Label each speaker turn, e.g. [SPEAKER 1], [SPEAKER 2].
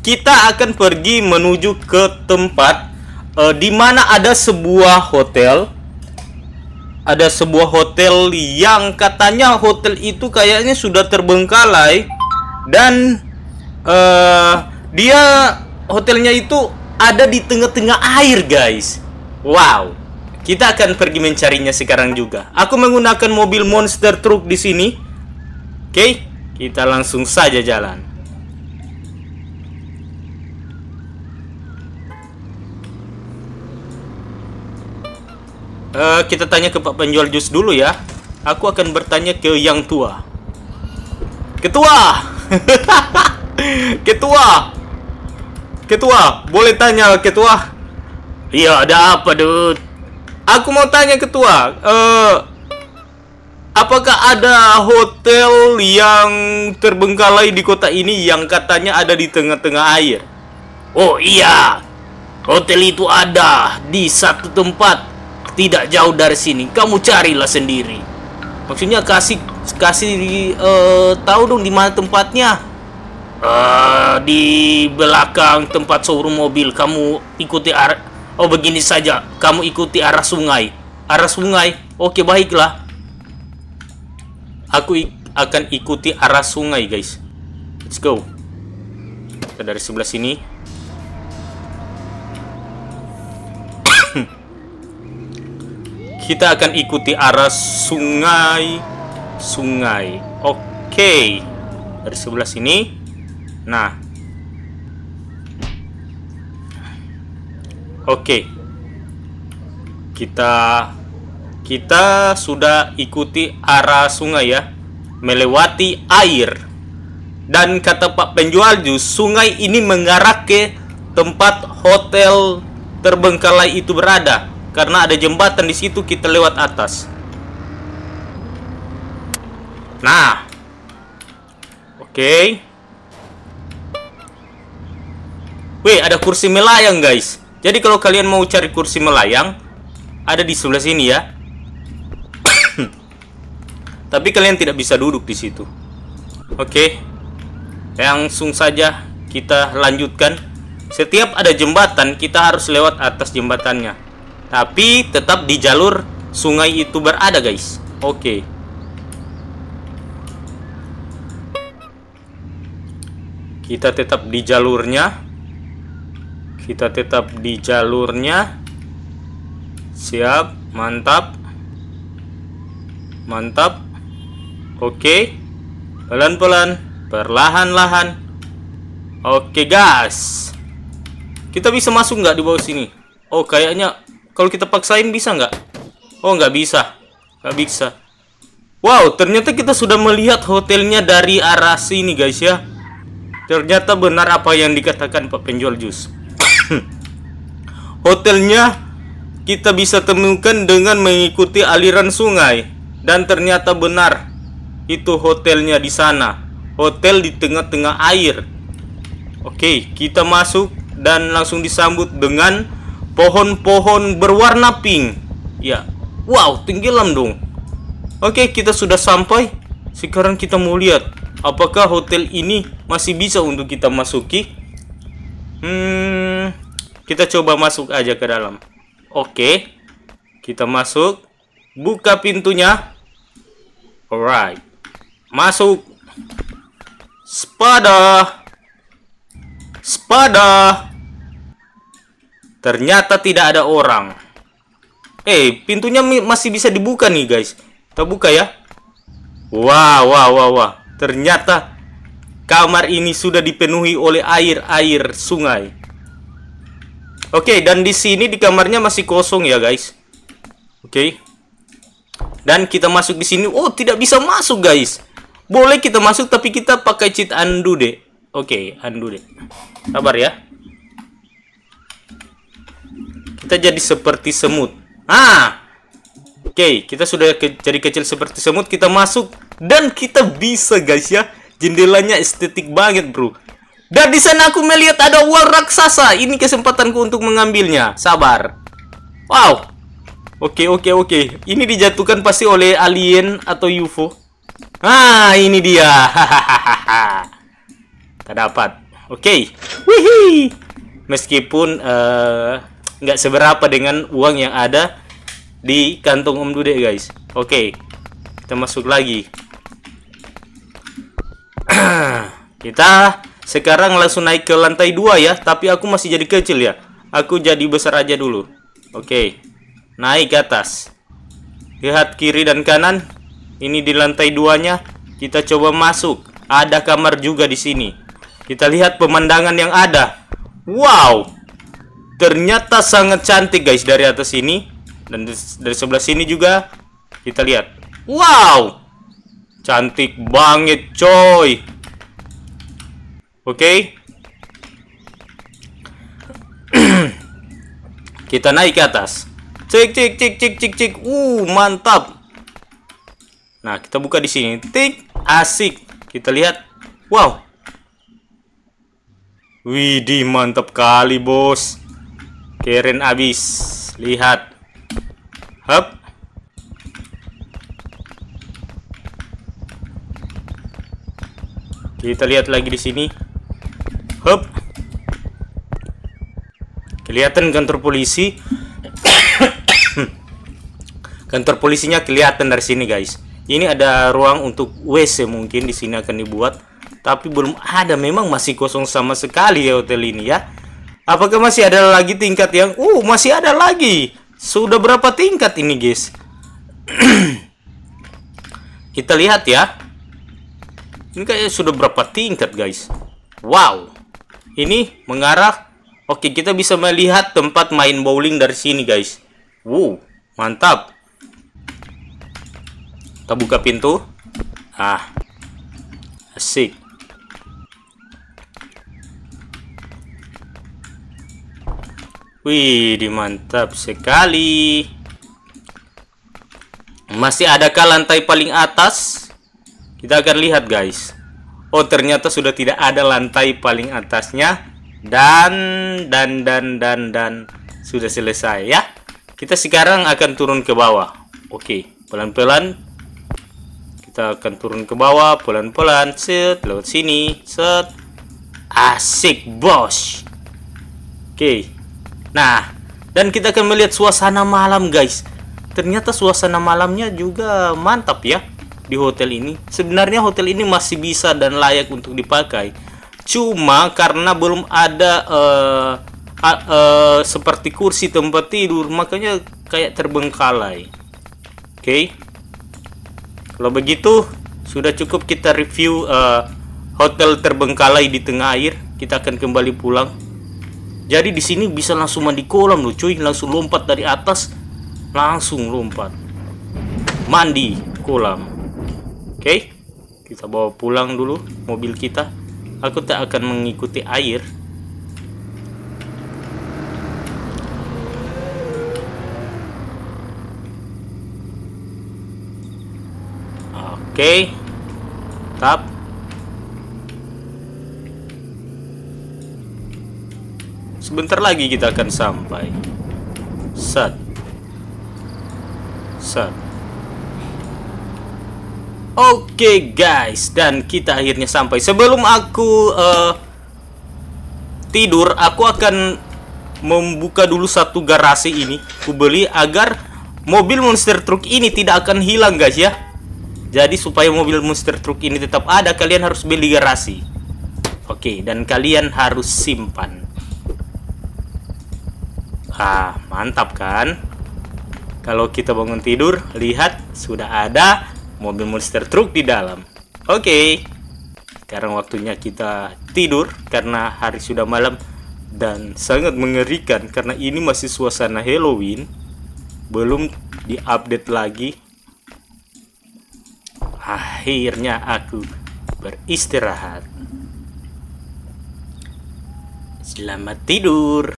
[SPEAKER 1] kita akan pergi menuju ke tempat uh, di mana ada sebuah hotel. Ada sebuah hotel yang katanya hotel itu kayaknya sudah terbengkalai dan uh, dia hotelnya itu ada di tengah-tengah air, guys. Wow. Kita akan pergi mencarinya sekarang juga. Aku menggunakan mobil monster truck di sini. Oke, okay? kita langsung saja jalan. Uh, kita tanya ke Pak penjual jus dulu ya. Aku akan bertanya ke yang tua. Ketua. ketua. Ketua, boleh tanya ketua? Iya, ada apa, Dud? Aku mau tanya ketua. Uh, apakah ada hotel yang terbengkalai di kota ini yang katanya ada di tengah-tengah air? Oh iya. Hotel itu ada di satu tempat tidak jauh dari sini. Kamu carilah sendiri. Maksudnya kasih kasih uh, tahu dong di mana tempatnya. Uh, di belakang tempat showroom mobil. Kamu ikuti arah. Oh begini saja. Kamu ikuti arah sungai. Arah sungai. Oke baiklah. Aku ik akan ikuti arah sungai guys. Let's go. Kita dari sebelah sini. Kita akan ikuti arah sungai Sungai Oke Dari sebelah sini Nah Oke Kita Kita sudah ikuti arah sungai ya Melewati air Dan kata Pak penjual jus Sungai ini mengarah ke tempat hotel terbengkalai itu berada karena ada jembatan di situ kita lewat atas. Nah. Oke. Okay. Wih, ada kursi melayang, guys. Jadi kalau kalian mau cari kursi melayang, ada di sebelah sini ya. Tapi kalian tidak bisa duduk di situ. Oke. Okay. Langsung saja kita lanjutkan. Setiap ada jembatan, kita harus lewat atas jembatannya tapi tetap di jalur sungai itu berada guys oke kita tetap di jalurnya kita tetap di jalurnya siap mantap mantap oke pelan-pelan perlahan-lahan oke gas. guys kita bisa masuk nggak di bawah sini oh kayaknya kalau kita paksain bisa nggak? Oh, nggak bisa. Nggak bisa. Wow, ternyata kita sudah melihat hotelnya dari arah sini, guys ya. Ternyata benar apa yang dikatakan Pak penjual jus. hotelnya kita bisa temukan dengan mengikuti aliran sungai dan ternyata benar itu hotelnya di sana. Hotel di tengah-tengah air. Oke, kita masuk dan langsung disambut dengan pohon-pohon berwarna pink. Ya. Wow, tenggelam dong. Oke, kita sudah sampai. Sekarang kita mau lihat apakah hotel ini masih bisa untuk kita masuki. Hmm, kita coba masuk aja ke dalam. Oke. Kita masuk. Buka pintunya. Alright. Masuk. Spada. Spada. Ternyata tidak ada orang. Eh, pintunya masih bisa dibuka nih, guys. Kita buka ya. Wah, wah, wah, wah. Ternyata kamar ini sudah dipenuhi oleh air-air sungai. Oke, okay, dan di sini di kamarnya masih kosong ya, guys. Oke. Okay. Dan kita masuk di sini. Oh, tidak bisa masuk, guys. Boleh kita masuk tapi kita pakai cheat undo deh. Oke, okay, undo deh. Sabar ya kita jadi seperti semut. Ah. Oke, okay, kita sudah ke jadi kecil seperti semut, kita masuk dan kita bisa guys ya. Jendelanya estetik banget, Bro. Dan di sana aku melihat ada ular raksasa. Ini kesempatanku untuk mengambilnya. Sabar. Wow. Oke, okay, oke, okay, oke. Okay. Ini dijatuhkan pasti oleh alien atau UFO. Ah, ini dia. Hahaha. tak dapat. Oke. Okay. Meskipun uh, nggak seberapa dengan uang yang ada di kantong Om Dude guys. Oke, okay, kita masuk lagi. kita sekarang langsung naik ke lantai dua ya, tapi aku masih jadi kecil ya. Aku jadi besar aja dulu. Oke, okay, naik ke atas. Lihat kiri dan kanan. Ini di lantai duanya. Kita coba masuk. Ada kamar juga di sini. Kita lihat pemandangan yang ada. Wow, ternyata sangat cantik guys dari atas sini dan dari sebelah sini juga kita lihat wow cantik banget coy oke kita naik ke atas cek cek cek cek cek cek uh mantap nah kita buka di sini tik asik kita lihat wow Widih mantap kali bos Keren abis. Lihat. hop Kita lihat lagi di sini. hop Kelihatan kantor polisi. kantor polisinya kelihatan dari sini, guys. Ini ada ruang untuk WC mungkin di sini akan dibuat, tapi belum ada. Memang masih kosong sama sekali ya hotel ini ya. Apakah masih ada lagi tingkat yang uh masih ada lagi? Sudah berapa tingkat ini, guys? Kita lihat ya. Ini kayaknya sudah berapa tingkat, guys? Wow. Ini mengarah Oke, kita bisa melihat tempat main bowling dari sini, guys. Wow, mantap. Kita buka pintu. Ah. Asik. Wih, dimantap sekali. Masih adakah lantai paling atas? Kita akan lihat, guys. Oh, ternyata sudah tidak ada lantai paling atasnya. Dan, dan, dan, dan, dan. Sudah selesai, ya. Kita sekarang akan turun ke bawah. Oke, pelan-pelan. Kita akan turun ke bawah, pelan-pelan. Set, lewat sini. Set. Asik, bos. Oke. Nah, dan kita akan melihat suasana malam, guys. Ternyata suasana malamnya juga mantap ya di hotel ini. Sebenarnya hotel ini masih bisa dan layak untuk dipakai. Cuma karena belum ada uh, uh, uh, seperti kursi tempat tidur, makanya kayak terbengkalai. Oke. Okay. Kalau begitu, sudah cukup kita review uh, hotel terbengkalai di tengah air. Kita akan kembali pulang. Jadi di sini bisa langsung mandi kolam loh cuy, langsung lompat dari atas, langsung lompat. Mandi kolam. Oke. Okay? Kita bawa pulang dulu mobil kita. Aku tak akan mengikuti air. Oke. Okay. Tap. Sebentar lagi kita akan sampai. Sat. Sat. Oke okay, guys, dan kita akhirnya sampai. Sebelum aku uh, tidur, aku akan membuka dulu satu garasi ini. Ku beli agar mobil monster truk ini tidak akan hilang guys ya. Jadi supaya mobil monster truk ini tetap ada, kalian harus beli garasi. Oke, okay, dan kalian harus simpan. Ah, mantap kan? Kalau kita bangun tidur, lihat sudah ada mobil monster truk di dalam. Oke. Okay. Sekarang waktunya kita tidur karena hari sudah malam dan sangat mengerikan karena ini masih suasana Halloween. Belum diupdate lagi. Akhirnya aku beristirahat. Selamat tidur.